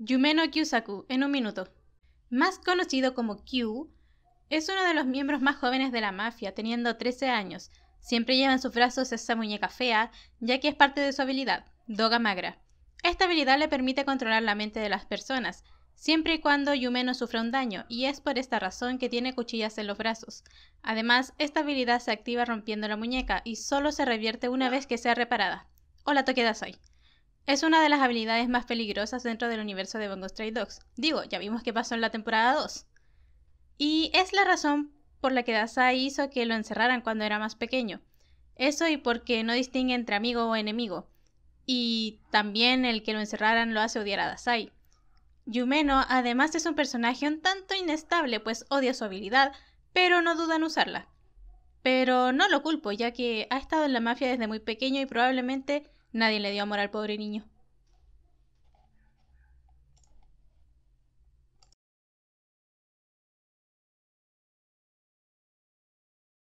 Yumeno Kyusaku, en un minuto. Más conocido como Kyu, es uno de los miembros más jóvenes de la mafia, teniendo 13 años. Siempre lleva en sus brazos esa muñeca fea, ya que es parte de su habilidad, Doga Magra. Esta habilidad le permite controlar la mente de las personas, siempre y cuando Yumeno sufra un daño, y es por esta razón que tiene cuchillas en los brazos. Además, esta habilidad se activa rompiendo la muñeca y solo se revierte una vez que sea reparada. Hola, hoy es una de las habilidades más peligrosas dentro del universo de Bungo Stray Dogs. Digo, ya vimos qué pasó en la temporada 2. Y es la razón por la que Dasai hizo que lo encerraran cuando era más pequeño. Eso y porque no distingue entre amigo o enemigo. Y también el que lo encerraran lo hace odiar a Dasai. Yumeno además es un personaje un tanto inestable, pues odia su habilidad, pero no duda en usarla. Pero no lo culpo, ya que ha estado en la mafia desde muy pequeño y probablemente Nadie le dio amor al pobre niño.